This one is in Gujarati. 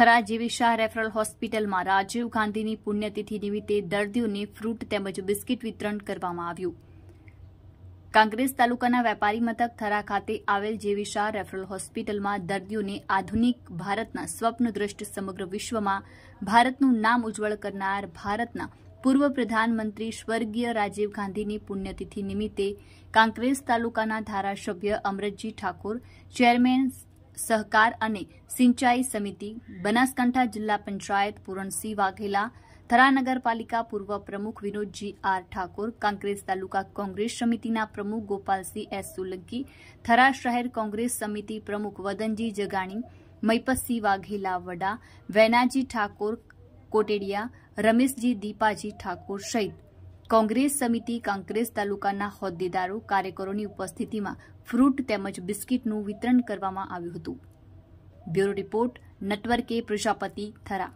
થરા જેવી શાહ રેફરલ હોસ્પિટલમાં રાજીવ ગાંધીની પુણ્યતિથિ નિમિત્તે દર્દીઓને ફ્રૂટ તેમજ બિસ્કીટ વિતરણ કરવામાં આવ્યું કાંગ્રેસ તાલુકાના વેપારી મથક થરા ખાતે આવેલ જેવી શાહ રેફરલ હોસ્પિટલમાં દર્દીઓને આધુનિક ભારતના સ્વપ્નદ્રષ્ટ સમગ્ર વિશ્વમાં ભારતનું નામ ઉજ્જવળ કરનાર ભારતના પૂર્વ પ્રધાનમંત્રી સ્વર્ગીય રાજીવ ગાંધીની પુણ્યતિથિ નિમિત્તે કાંગ્રેસ તાલુકાના ધારાસભ્ય અમરતજી ઠાકોર ચેરમેન સહકાર અને સિંચાઈ સમિતિ બનાસકાંઠા જિલ્લા પંચાયત પૂરણસિંહ વાઘેલા થરા નગરપાલિકા પૂર્વ પ્રમુખ વિનોદજી આર ઠાકોર કાંગ્રેસ તાલુકા કોંગ્રેસ સમિતિના પ્રમુખ ગોપાલસિંહ એસ સોલંકી થરા શહેર કોંગ્રેસ સમિતિ પ્રમુખ વદનજી જગાણી મૈપતસિંહ વાઘેલા વડા વૈનાજી ઠાકોર કોટેડિયા રમેશજી દીપાજી ઠાકોર સહિત કોંગ્રેસ સમિતિ કોંગ્રેસ તાલુકાના હોદ્દેદારો કાર્યકરોની ઉપસ્થિતિમાં ફ્રૂટ તેમજ બિસ્કીટનું વિતરણ કરવામાં આવ્યું હતું બ્યુરો રિપોર્ટ નટવર્કે પ્રજાપતિ થરા